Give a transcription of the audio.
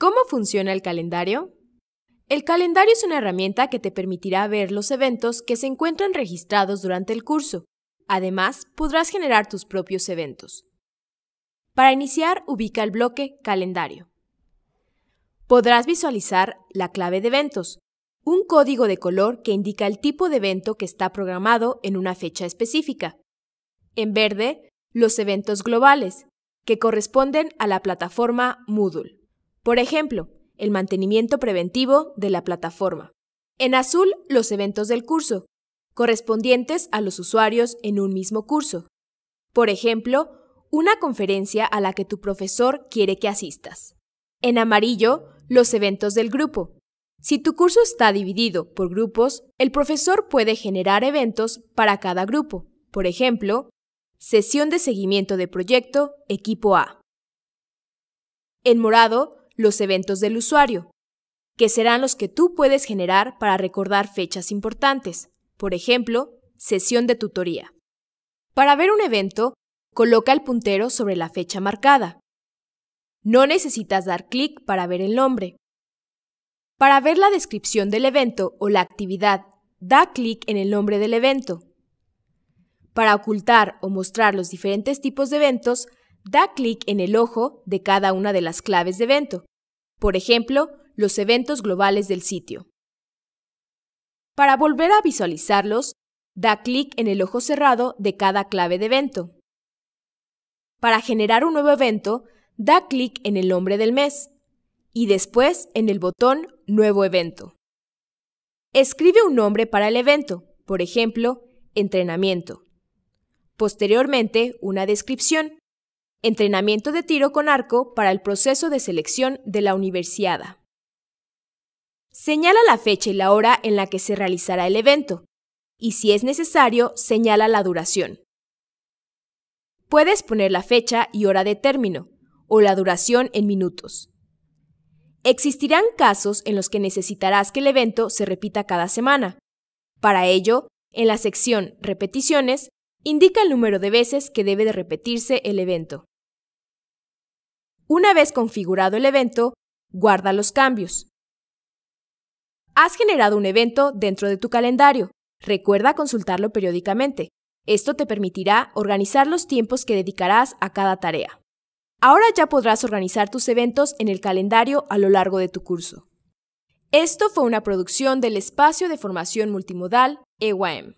¿Cómo funciona el calendario? El calendario es una herramienta que te permitirá ver los eventos que se encuentran registrados durante el curso. Además, podrás generar tus propios eventos. Para iniciar, ubica el bloque Calendario. Podrás visualizar la clave de eventos, un código de color que indica el tipo de evento que está programado en una fecha específica. En verde, los eventos globales, que corresponden a la plataforma Moodle. Por ejemplo, el mantenimiento preventivo de la plataforma. En azul, los eventos del curso, correspondientes a los usuarios en un mismo curso. Por ejemplo, una conferencia a la que tu profesor quiere que asistas. En amarillo, los eventos del grupo. Si tu curso está dividido por grupos, el profesor puede generar eventos para cada grupo. Por ejemplo, sesión de seguimiento de proyecto, equipo A. En morado, los eventos del usuario, que serán los que tú puedes generar para recordar fechas importantes, por ejemplo, sesión de tutoría. Para ver un evento, coloca el puntero sobre la fecha marcada. No necesitas dar clic para ver el nombre. Para ver la descripción del evento o la actividad, da clic en el nombre del evento. Para ocultar o mostrar los diferentes tipos de eventos, da clic en el ojo de cada una de las claves de evento por ejemplo, los eventos globales del sitio. Para volver a visualizarlos, da clic en el ojo cerrado de cada clave de evento. Para generar un nuevo evento, da clic en el nombre del mes y después en el botón Nuevo evento. Escribe un nombre para el evento, por ejemplo, entrenamiento. Posteriormente, una descripción. Entrenamiento de tiro con arco para el proceso de selección de la universidad. Señala la fecha y la hora en la que se realizará el evento, y si es necesario, señala la duración. Puedes poner la fecha y hora de término, o la duración en minutos. Existirán casos en los que necesitarás que el evento se repita cada semana. Para ello, en la sección Repeticiones, indica el número de veces que debe de repetirse el evento. Una vez configurado el evento, guarda los cambios. Has generado un evento dentro de tu calendario. Recuerda consultarlo periódicamente. Esto te permitirá organizar los tiempos que dedicarás a cada tarea. Ahora ya podrás organizar tus eventos en el calendario a lo largo de tu curso. Esto fue una producción del Espacio de Formación Multimodal EYM.